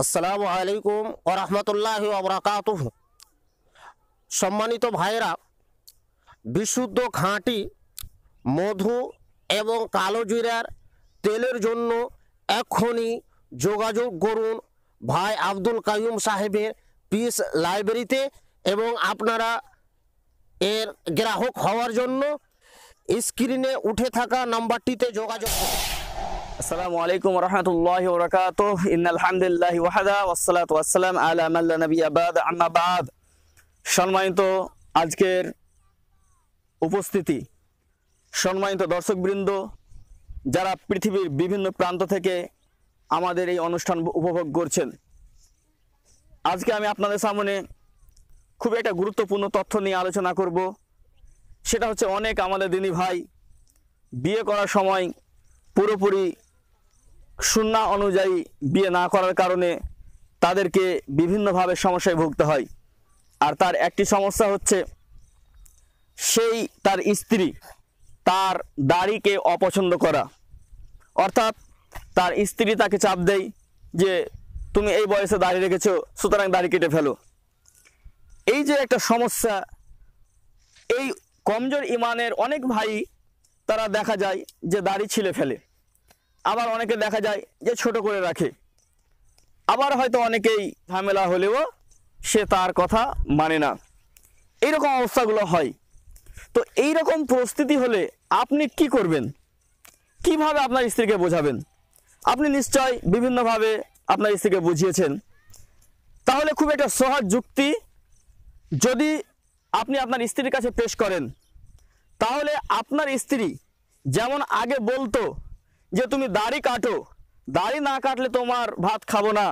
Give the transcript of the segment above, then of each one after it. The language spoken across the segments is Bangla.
আসসালামু আলাইকুম ও রহমতুল্লাহ অবরাকাত সম্মানিত ভাইরা বিশুদ্ধ ঘাঁটি মধু এবং কালো জিরার তেলের জন্য এক্ষুনি যোগাযোগ করুন ভাই আব্দুল কাইম সাহেবের পিস লাইব্রেরিতে এবং আপনারা এর গ্রাহক হওয়ার জন্য স্ক্রিনে উঠে থাকা নাম্বারটিতে যোগাযোগ করুন আসসালামু আলাইকুম রহমতুল্লাহ বরকাত ইনালহামদুলিল্লাহ ওয়াহাদা ওয়াসালাত ওয়াসালাম আলা মাল্লা নবী আবাদ আম্মাবাদ সম্মানিত আজকের উপস্থিতি সম্মানিত দর্শকবৃন্দ যারা পৃথিবীর বিভিন্ন প্রান্ত থেকে আমাদের এই অনুষ্ঠান উপভোগ করছেন আজকে আমি আপনাদের সামনে খুব একটা গুরুত্বপূর্ণ তথ্য নিয়ে আলোচনা করব সেটা হচ্ছে অনেক আমাদের দিনী ভাই বিয়ে করার সময় পুরোপুরি শূন্য অনুযায়ী বিয়ে না করার কারণে তাদেরকে বিভিন্নভাবে সমস্যায় ভুগতে হয় আর তার একটি সমস্যা হচ্ছে সেই তার স্ত্রী তার দাড়িকে অপছন্দ করা অর্থাৎ তার স্ত্রী তাকে চাপ দেয় যে তুমি এই বয়সে দাড়ি রেখেছো সুতরাং দাড়ি কেটে ফেলো এই যে একটা সমস্যা এই কমজোর ইমানের অনেক ভাই তারা দেখা যায় যে দাড়ি ছিলে ফেলে আবার অনেকে দেখা যায় যে ছোট করে রাখে আবার হয়তো অনেকেই ঝামেলা হলেও সে তার কথা মানে না এইরকম অবস্থাগুলো হয় তো এই রকম পরিস্থিতি হলে আপনি কি করবেন কিভাবে আপনার স্ত্রীকে বোঝাবেন আপনি নিশ্চয় বিভিন্নভাবে আপনার স্ত্রীকে বুঝিয়েছেন তাহলে খুব একটা সহজ যুক্তি যদি আপনি আপনার স্ত্রীর কাছে পেশ করেন তাহলে আপনার স্ত্রী যেমন আগে বলতো যে তুমি দাড়ি কাটো দাড়ি না কাটলে তোমার ভাত খাবো না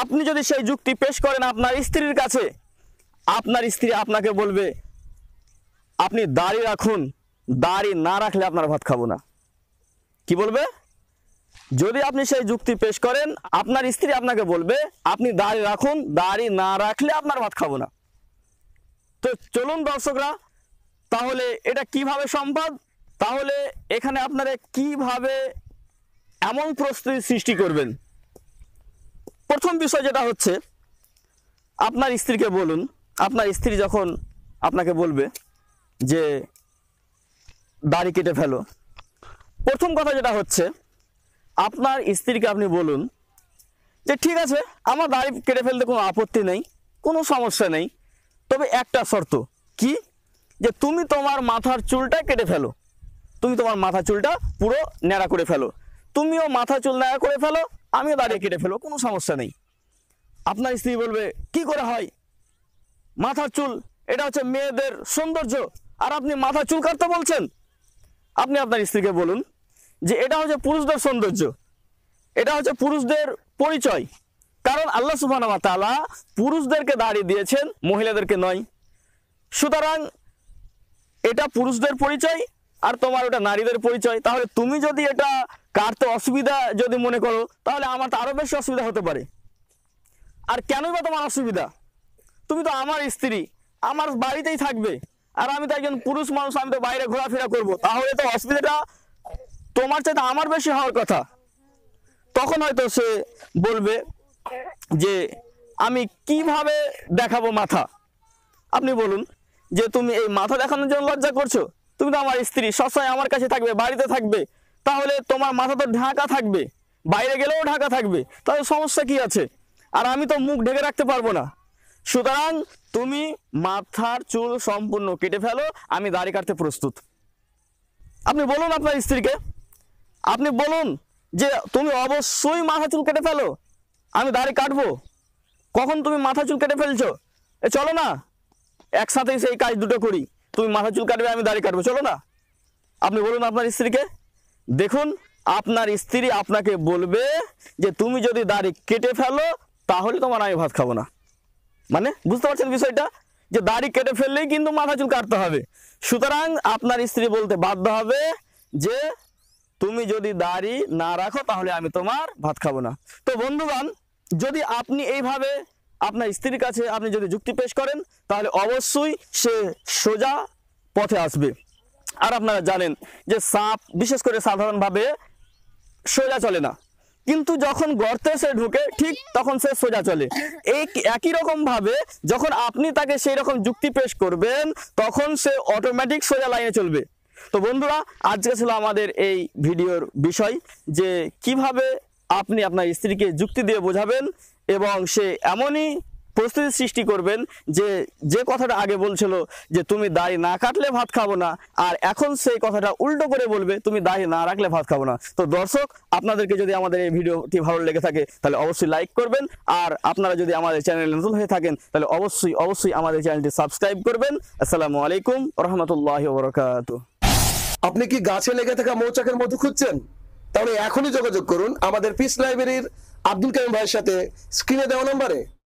আপনি যদি সেই যুক্তি পেশ করেন আপনার স্ত্রীর কাছে আপনার স্ত্রী আপনাকে বলবে আপনি দাড়ি রাখুন দাড়ি না রাখলে আপনার ভাত খাবো না কি বলবে যদি আপনি সেই যুক্তি পেশ করেন আপনার স্ত্রী আপনাকে বলবে আপনি দাড়ি রাখুন দাড়ি না রাখলে আপনার ভাত খাবো না তো চলুন দর্শকরা তাহলে এটা কিভাবে সম্ভব তাহলে এখানে আপনারা কিভাবে এমন প্রস্তুতি সৃষ্টি করবেন প্রথম বিষয় যেটা হচ্ছে আপনার স্ত্রীকে বলুন আপনার স্ত্রী যখন আপনাকে বলবে যে দাড়ি কেটে ফেলো প্রথম কথা যেটা হচ্ছে আপনার স্ত্রীকে আপনি বলুন যে ঠিক আছে আমার দাড়ি কেটে ফেলতে কোনো আপত্তি নেই কোনো সমস্যা নেই তবে একটা শর্ত কি যে তুমি তোমার মাথার চুলটা কেটে ফেলো তুমি তোমার মাথা চুলটা পুরো ন্যাড়া করে ফেলো তুমিও মাথা চুল নায়া করে ফেলো আমিও দাঁড়িয়ে কেটে ফেলো কোনো সমস্যা নেই আপনার স্ত্রী বলবে কি করে হয় মাথার চুল এটা হচ্ছে মেয়েদের সৌন্দর্য আর আপনি মাথা চুল কাটতে বলছেন আপনি আপনার স্ত্রীকে বলুন যে এটা হচ্ছে পুরুষদের সৌন্দর্য এটা হচ্ছে পুরুষদের পরিচয় কারণ আল্লাহ সুফান তালা পুরুষদেরকে দাঁড়িয়ে দিয়েছেন মহিলাদেরকে নয় সুতরাং এটা পুরুষদের পরিচয় আর তোমার ওটা নারীদের পরিচয় তাহলে তুমি যদি এটা কার তো অসুবিধা যদি মনে করো তাহলে আমার তো আরও বেশি অসুবিধা হতে পারে আর কেনই বা তোমার অসুবিধা তুমি তো আমার স্ত্রী আমার বাড়িতেই থাকবে আর আমি তো একজন পুরুষ মানুষ আমি তো বাইরে ঘোরাফেরা করব তাহলে তো অসুবিধাটা তোমার চাইতে আমার বেশি হওয়ার কথা তখন হয়তো সে বলবে যে আমি কিভাবে দেখাবো মাথা আপনি বলুন যে তুমি এই মাথা দেখানোর জন্য লজ্জা করছো তুমি তো আমার স্ত্রী সবসময় আমার কাছে থাকবে বাড়িতে থাকবে তাহলে তোমার মাথা তো ঢাকা থাকবে বাইরে গেলেও ঢাকা থাকবে তাহলে সমস্যা কি আছে আর আমি তো মুখ ঢেকে রাখতে পারবো না সুতরাং তুমি মাথার চুল সম্পূর্ণ কেটে ফেলো আমি দাড়ি কাটতে প্রস্তুত আপনি বলুন আপনার স্ত্রীকে আপনি বলুন যে তুমি অবশ্যই মাথা চুল কেটে ফেলো আমি দাড়ি কাটবো কখন তুমি মাথা চুল কেটে ফেলছো এ চলো না একসাথেই সেই কাজ দুটো করি তুমি মাথা চুল কাটবে আমি দাড়ি কাটবো চলো না আপনি বলুন আপনার স্ত্রীকে দেখুন আপনার স্ত্রী আপনাকে বলবে যে তুমি যদি দাড়ি কেটে ফেলো তাহলে তোমার আমি ভাত খাবো না মানে বুঝতে পারছেন বিষয়টা যে দাড়ি কেটে ফেললেই কিন্তু মাথা চুল কাটতে হবে সুতরাং আপনার স্ত্রী বলতে বাধ্য হবে যে তুমি যদি দাড়ি না রাখো তাহলে আমি তোমার ভাত খাবো না তো বন্ধুবান যদি আপনি এইভাবে আপনার স্ত্রীর কাছে আপনি যদি যুক্তি পেশ করেন তাহলে অবশ্যই সে সোজা পথে আসবে আর আপনারা জানেন যে সাপ বিশেষ করে সাধারণভাবে সোজা চলে না কিন্তু যখন গর্তে সে ঢুকে ঠিক তখন সে সোজা চলে এই একই রকম ভাবে যখন আপনি তাকে সেই রকম যুক্তি পেশ করবেন তখন সে অটোমেটিক সোজা লাইনে চলবে তো বন্ধুরা আজকে ছিল আমাদের এই ভিডিওর বিষয় যে কিভাবে আপনি আপনার স্ত্রীকে যুক্তি দিয়ে বোঝাবেন এবং সে এমনই পরিস্থিতি সৃষ্টি করবেন যে যে কথাটা আগে বলছিল যে তুমি দাড়ি না কাটলে ভাত খাবো না আর এখন সেই কথাটা উল্টো করে বলবে তুমি দাড়ি না রাখলে ভাত খাবো না তো দর্শক আপনাদেরকে যদি আমাদের এই ভিডিওটি ভালো লেগে থাকে তাহলে অবশ্যই লাইক করবেন আর আপনারা যদি আমাদের চ্যানেলে নতুন হয়ে থাকেন তাহলে অবশ্যই অবশ্যই আমাদের চ্যানেলটি সাবস্ক্রাইব করবেন আসসালামু আলাইকুম রহমতুল্লাহ বরকাত আপনি কি গাছে লেগে থাকা মৌচাকের মধু খুঁজছেন তাহলে এখনই যোগাযোগ করুন আমাদের পিস লাইব্রেরির আব্দুল কাইম ভাইয়ের সাথে স্ক্রিনে দেওয়া নম্বরে